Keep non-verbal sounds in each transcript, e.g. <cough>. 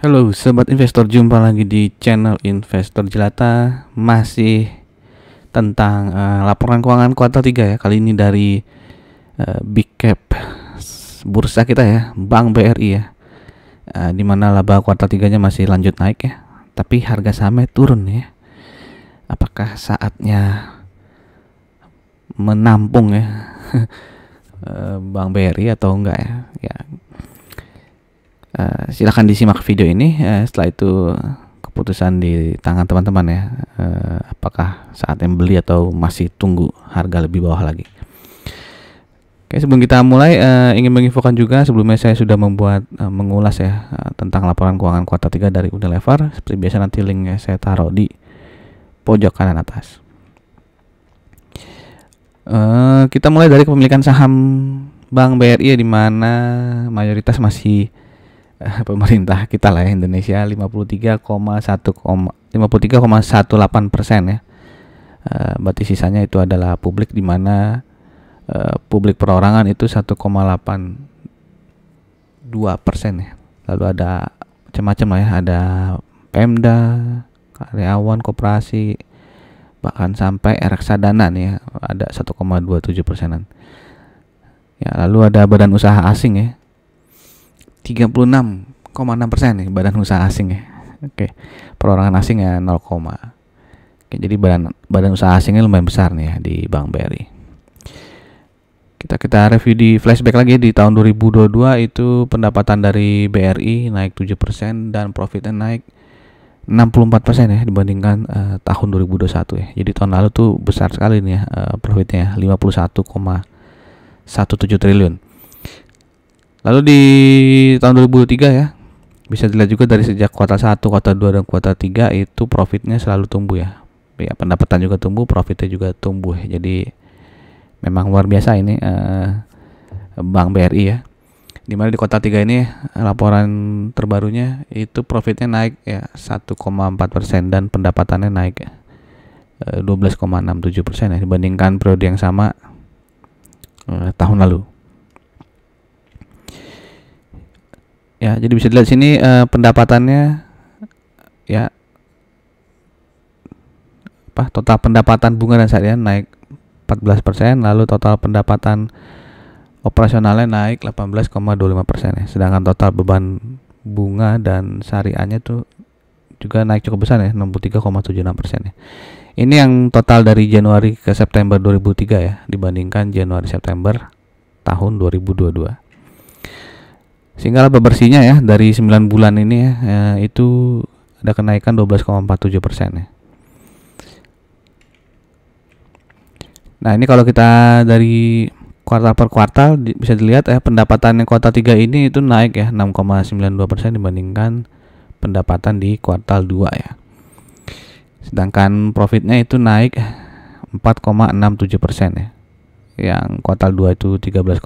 Halo sobat investor, jumpa lagi di channel Investor Jelata masih tentang uh, laporan keuangan kuartal 3 ya. Kali ini dari uh, Big Cap bursa kita ya, Bank BRI ya. Uh, eh, dimana laba kuartal 3-nya masih lanjut naik ya, tapi harga sahamnya turun ya. Apakah saatnya menampung ya <laughs> Bank BRI atau enggak ya? Ya, Eh, silahkan disimak video ini uh, setelah itu keputusan di tangan teman-teman ya uh, apakah saat yang beli atau masih tunggu harga lebih bawah lagi Oke sebelum kita mulai uh, ingin menginfokan juga sebelumnya saya sudah membuat uh, mengulas ya uh, tentang laporan keuangan kuartal 3 dari Unilever seperti biasa nanti linknya saya taruh di pojok kanan atas uh, kita mulai dari kepemilikan saham Bank BRI ya, di mana mayoritas masih <laughs> pemerintah kita lah ya Indonesia 53,1 53,18 persen ya. Eh, berarti sisanya itu adalah publik di mana eh, publik perorangan itu 1,82 persen ya. Lalu ada macam-macam lah ya, ada Pemda, karyawan, koperasi, bahkan sampai reksadana nih ya, ada 1,27 persenan. Ya, lalu ada badan usaha asing ya, 36,6 persen nih badan usaha asing ya. Oke, perorangan asing ya 0, Oke, jadi badan badan usaha asingnya lumayan besar nih ya di Bank BRI. Kita kita review di flashback lagi di tahun 2022 itu pendapatan dari BRI naik 7% dan profitnya naik 64% ya dibandingkan uh, tahun 2021 ya. Jadi tahun lalu tuh besar sekali nih ya uh, profitnya 51,17 ya, triliun. Lalu di tahun 2003 ya, bisa dilihat juga dari sejak kuartal 1, kuartal 2 dan kuartal 3 itu profitnya selalu tumbuh ya. Ya, pendapatan juga tumbuh, profitnya juga tumbuh. Jadi memang luar biasa ini eh, Bank BRI ya. Dimana di kuartal 3 ini laporan terbarunya itu profitnya naik ya 1,4% dan pendapatannya naik eh, 12,67% ya dibandingkan periode yang sama eh, tahun lalu. Ya, jadi bisa dilihat sini uh, pendapatannya ya apa total pendapatan bunga dan syariah naik 14%, lalu total pendapatan operasionalnya naik 18,25% ya. Sedangkan total beban bunga dan syariahnya tuh juga naik cukup besar ya 63,76 persen ya. Ini yang total dari Januari ke September 2003 ya dibandingkan Januari September tahun 2022. Sehingga laba bersihnya ya dari 9 bulan ini ya, ya itu ada kenaikan 12,47 persen ya. Nah ini kalau kita dari kuartal per kuartal bisa dilihat ya eh, pendapatan yang kuartal 3 ini itu naik ya 6,92 persen dibandingkan pendapatan di kuartal 2 ya. Sedangkan profitnya itu naik 4,67 persen ya. Yang kuartal 2 itu 13,9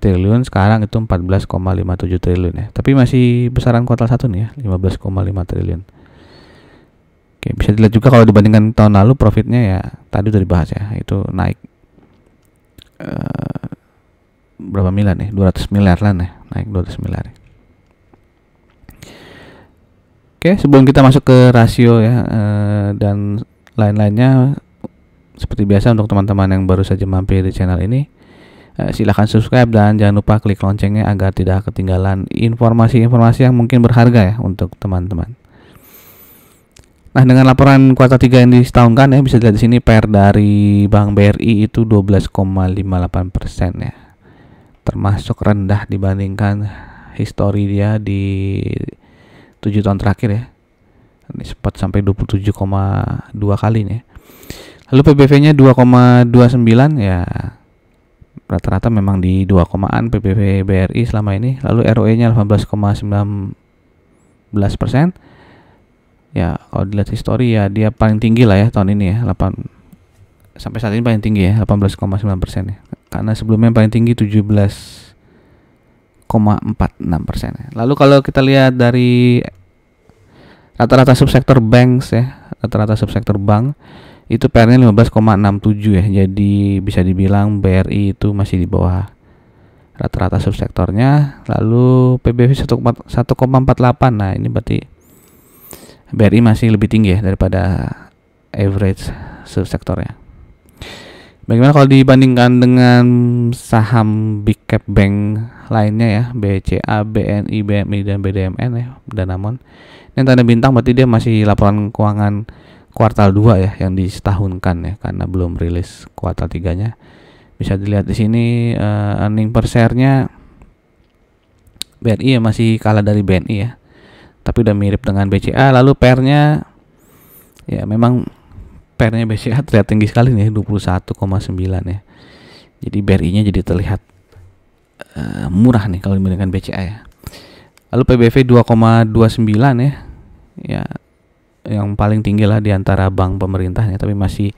triliun sekarang itu 14,57 triliun ya tapi masih besaran kuartal satu nih ya 15,5 triliun oke bisa dilihat juga kalau dibandingkan tahun lalu profitnya ya tadi udah dibahas ya itu naik uh, berapa miliar nih 200 miliar lah nih naik 200 miliar ya. oke sebelum kita masuk ke rasio ya uh, dan lain-lainnya seperti biasa untuk teman-teman yang baru saja mampir di channel ini Eh, silahkan subscribe dan jangan lupa klik loncengnya agar tidak ketinggalan informasi-informasi yang mungkin berharga ya untuk teman-teman. Nah, dengan laporan kuartal 3 yang disetahunkan ya bisa dilihat di sini PER dari Bank BRI itu 12,58% ya. Termasuk rendah dibandingkan histori dia di tujuh tahun terakhir ya. Ini sempat sampai 27,2 kali nih. Lalu PBV-nya 2,29 ya rata-rata memang di dua komaan PPP BRI selama ini lalu ROE-nya 18,19 persen ya kalau dilihat histori ya dia paling tinggi lah ya tahun ini ya 8 sampai saat ini paling tinggi ya 18,9 persen ya karena sebelumnya paling tinggi 17,46 persen ya. lalu kalau kita lihat dari rata-rata subsektor banks ya rata-rata subsektor bank itu PR-nya 15,67 ya. Jadi bisa dibilang BRI itu masih di bawah rata-rata subsektornya. Lalu PBV 1,48. Nah, ini berarti BRI masih lebih tinggi ya daripada average subsektornya. Bagaimana kalau dibandingkan dengan saham big cap bank lainnya ya, BCA, BNI, BMI dan BDMN ya, dan namun Ini tanda bintang berarti dia masih laporan keuangan kuartal 2 ya yang di disetahunkan ya karena belum rilis kuartal 3-nya. Bisa dilihat di sini uh, earning per share-nya BNI ya masih kalah dari BNI ya. Tapi udah mirip dengan BCA lalu pernya ya memang pernya BCA terlihat tinggi sekali nih 21,9 ya. Jadi BRI-nya jadi terlihat uh, murah nih kalau dibandingkan BCA ya. Lalu PBV 2,29 ya. Ya, yang paling tinggi lah di antara bank pemerintahnya tapi masih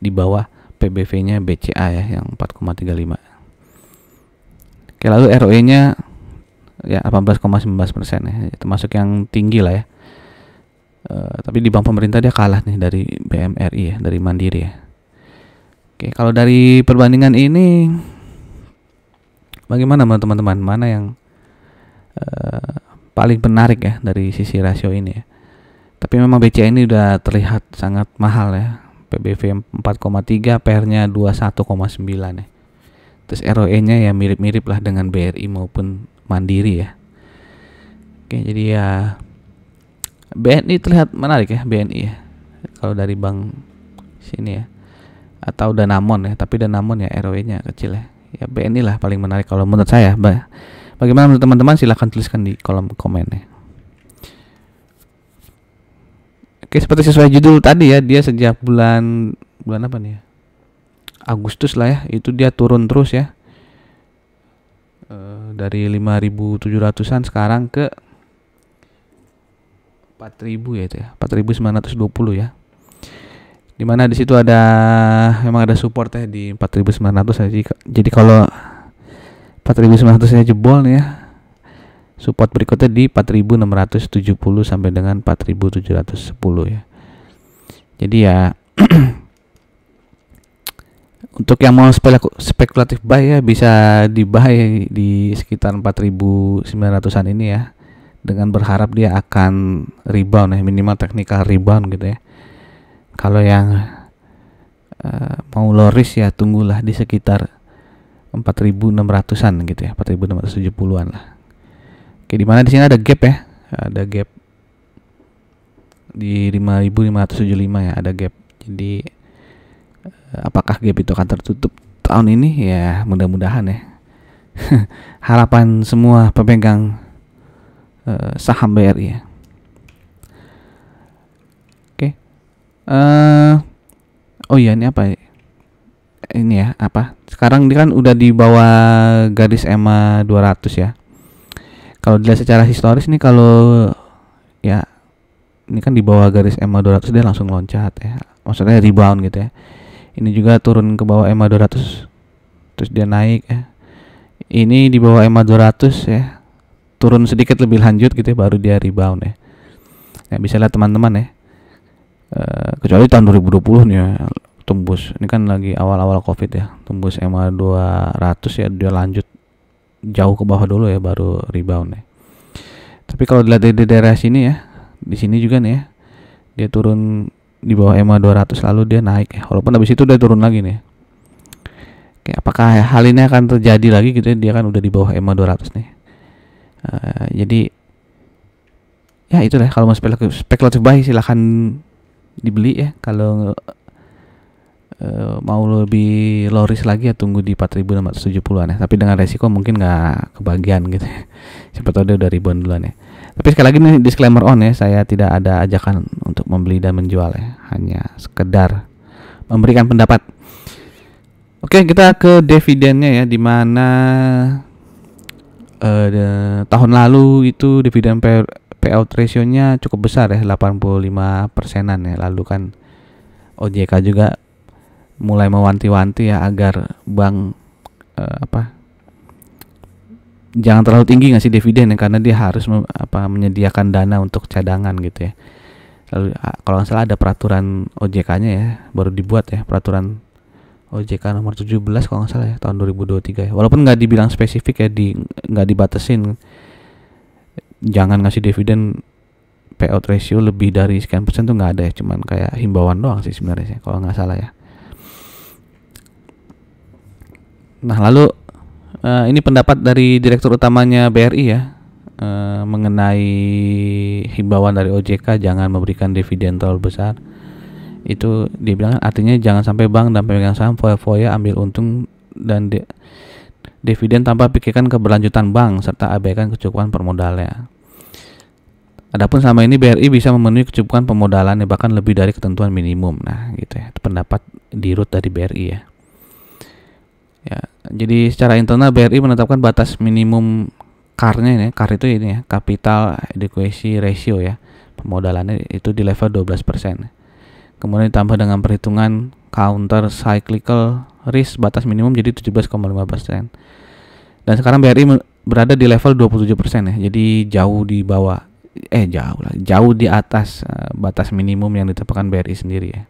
di bawah PBV-nya BCA ya yang 4,35. Oke, lalu ROE-nya ya 18,19 persen ya, ya, termasuk yang tinggi lah ya. E, tapi di bank pemerintah dia kalah nih dari BMRI ya, dari Mandiri ya. Oke, kalau dari perbandingan ini bagaimana menurut teman-teman? Mana yang e, paling menarik ya dari sisi rasio ini ya? tapi memang BCA ini udah terlihat sangat mahal ya PBV 4,3 PR-nya 21,9 ya terus ROE-nya ya mirip-mirip lah dengan BRI maupun Mandiri ya oke jadi ya BNI terlihat menarik ya BNI ya kalau dari bank sini ya atau Danamon ya tapi Danamon ya ROE-nya kecil ya ya BNI lah paling menarik kalau menurut saya bagaimana menurut teman-teman silahkan tuliskan di kolom komen ya Oke, seperti sesuai judul tadi ya, dia sejak bulan bulan apa nih ya? Agustus lah ya, itu dia turun terus ya. E, dari 5.700-an sekarang ke 4.000 ya itu ya, 4.920 ya. Dimana di situ ada memang ada support ya di 4.900 ya. jadi jadi kalau 4.900 nya jebol nih ya support berikutnya di 4670 sampai dengan 4710 ya jadi ya <clears throat> untuk yang mau spekulatif buy ya bisa di buy di sekitar 4900-an ini ya dengan berharap dia akan rebound ya minimal technical rebound gitu ya kalau yang uh, mau loris ya tunggulah di sekitar 4600-an gitu ya 4670-an lah Oke, di mana di sini ada gap ya? Ada gap di 5575 ya, ada gap. Jadi eh, apakah gap itu akan tertutup tahun ini? Ya, mudah-mudahan ya. <laughs> Harapan semua pemegang uh, saham BRI ya. Oke. Okay. Uh, eh, oh iya, ini apa? Ya? Ini ya, apa? Sekarang dia kan udah di bawah garis EMA 200 ya kalau dilihat secara historis nih kalau ya ini kan di bawah garis EMA 200 dia langsung loncat ya maksudnya rebound gitu ya ini juga turun ke bawah EMA 200 terus dia naik ya ini di bawah EMA 200 ya turun sedikit lebih lanjut gitu ya baru dia rebound ya ya bisa lihat teman-teman ya eh, kecuali tahun 2020 nih ya, tembus ini kan lagi awal-awal covid ya tembus EMA 200 ya dia lanjut jauh ke bawah dulu ya baru rebound ya. Tapi kalau dilihat dari daerah sini ya, di sini juga nih ya. Dia turun di bawah EMA 200 lalu dia naik ya. Walaupun habis itu dia turun lagi nih. Ya. Oke, apakah hal ini akan terjadi lagi gitu ya? Dia kan udah di bawah EMA 200 nih. Uh, jadi ya itulah kalau mau spekulatif buy silahkan dibeli ya kalau Eh, mau lebih loris lagi ya tunggu di 4670-an ya tapi dengan resiko mungkin nggak kebagian gitu ya siapa tahu dia udah ribuan duluan ya tapi sekali lagi nih disclaimer on ya saya tidak ada ajakan untuk membeli dan menjual ya hanya sekedar memberikan pendapat oke kita ke dividennya ya dimana uh, eh, tahun lalu itu dividen pay, payout ratio-nya cukup besar ya 85 persenan ya lalu kan OJK juga mulai mewanti-wanti ya agar bank uh, eh, apa jangan terlalu tinggi ngasih dividen ya karena dia harus me, apa menyediakan dana untuk cadangan gitu ya. Lalu kalau nggak salah ada peraturan OJK-nya ya baru dibuat ya peraturan OJK nomor 17 kalau nggak salah ya tahun 2023 ya. Walaupun nggak dibilang spesifik ya di nggak dibatasin jangan ngasih dividen payout ratio lebih dari sekian persen tuh nggak ada ya cuman kayak himbauan doang sih sebenarnya kalau nggak salah ya Nah, lalu uh, ini pendapat dari direktur utamanya BRI ya uh, mengenai himbauan dari OJK jangan memberikan dividen terlalu besar. Itu dibilang artinya jangan sampai bank dan pemegang saham foya-foya ambil untung dan de dividen tanpa pikirkan keberlanjutan bank serta abaikan kecukupan permodalnya. Adapun selama ini BRI bisa memenuhi kecukupan pemodalan bahkan lebih dari ketentuan minimum. Nah, gitu ya. Itu pendapat di root dari BRI ya. Ya, jadi secara internal BRI menetapkan batas minimum karnya ini kar itu ini ya, capital adequacy ratio ya. Pemodalannya itu di level 12%. Kemudian ditambah dengan perhitungan counter cyclical risk batas minimum jadi 17,5%. Dan sekarang BRI berada di level 27% ya. Jadi jauh di bawah eh jauh lah, jauh di atas uh, batas minimum yang ditetapkan BRI sendiri ya.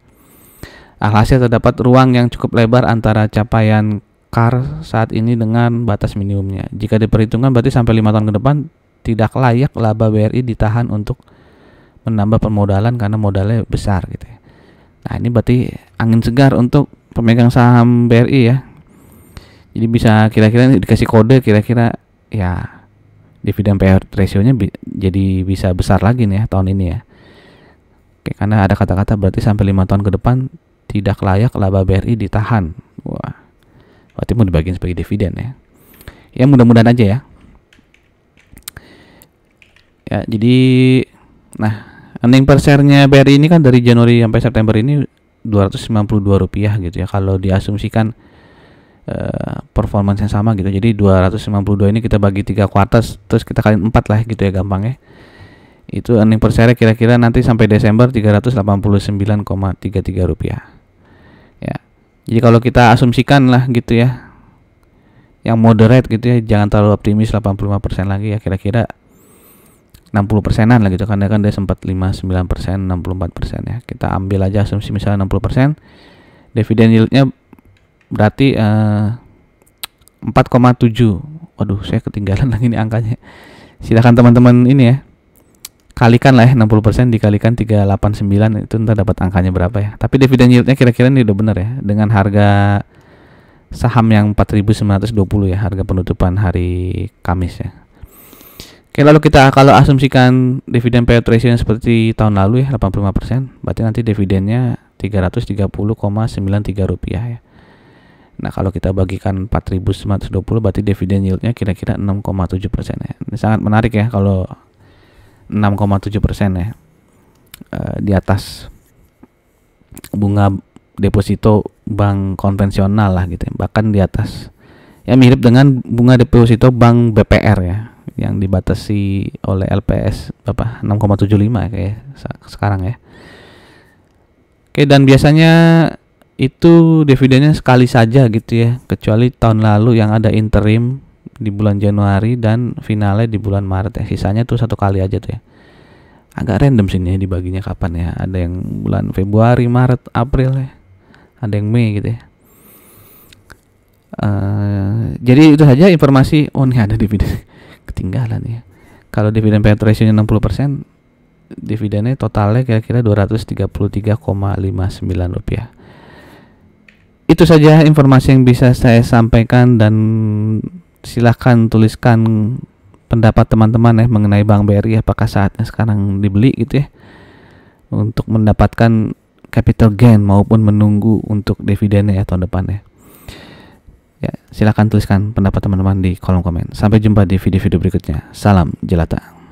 Alhasil terdapat ruang yang cukup lebar antara capaian car saat ini dengan batas minimumnya. Jika diperhitungkan berarti sampai lima tahun ke depan tidak layak laba BRI ditahan untuk menambah permodalan karena modalnya besar gitu ya. Nah, ini berarti angin segar untuk pemegang saham BRI ya. Jadi bisa kira-kira dikasih kode kira-kira ya dividen payout ratio-nya bi jadi bisa besar lagi nih ya tahun ini ya. Oke, karena ada kata-kata berarti sampai lima tahun ke depan tidak layak laba BRI ditahan. Wah berarti mau dibagiin sebagai dividen ya ya mudah-mudahan aja ya ya jadi nah earning per share-nya BRI ini kan dari Januari sampai September ini 292 rupiah gitu ya kalau diasumsikan uh, performance yang sama gitu jadi 292 ini kita bagi tiga kuartas terus kita kali 4 lah gitu ya gampang ya. itu earning per share kira-kira nanti sampai Desember 389,33 rupiah jadi kalau kita asumsikan lah gitu ya yang moderate gitu ya jangan terlalu optimis 85% lagi ya kira-kira 60 persenan lah gitu karena kan dia sempat 59 persen 64 persen ya kita ambil aja asumsi misalnya 60 persen dividen yieldnya berarti eh, uh, 4,7 waduh saya ketinggalan <laughs> lagi ini angkanya silahkan teman-teman ini ya kalikan lah ya 60% dikalikan 389 itu ntar dapat angkanya berapa ya tapi dividen yieldnya kira-kira ini udah bener ya dengan harga saham yang 4920 ya harga penutupan hari Kamis ya Oke lalu kita kalau asumsikan dividen payout ratio yang seperti tahun lalu ya 85% berarti nanti dividennya 330,93 rupiah ya Nah kalau kita bagikan 4.920 berarti dividen yieldnya kira-kira 6,7 ya. Ini sangat menarik ya kalau 6,7 persen ya uh, di atas bunga deposito bank konvensional lah gitu ya. bahkan di atas ya mirip dengan bunga deposito bank BPR ya yang dibatasi oleh LPS bapak 6,75 kayak sekarang ya oke dan biasanya itu dividennya sekali saja gitu ya kecuali tahun lalu yang ada interim di bulan Januari dan finale di bulan Maret ya. Sisanya tuh satu kali aja tuh ya. Agak random sih ya dibaginya kapan ya. Ada yang bulan Februari, Maret, April ya. Ada yang Mei gitu ya. Uh, jadi itu saja informasi oh ini ada dividen <laughs> ketinggalan ya kalau dividen payout ratio nya 60% dividennya totalnya kira-kira 233,59 rupiah itu saja informasi yang bisa saya sampaikan dan silahkan tuliskan pendapat teman-teman ya mengenai Bank BRI apakah saatnya sekarang dibeli gitu ya untuk mendapatkan capital gain maupun menunggu untuk dividennya ya tahun depannya. Ya, ya silahkan tuliskan pendapat teman-teman di kolom komen. Sampai jumpa di video-video berikutnya. Salam jelata.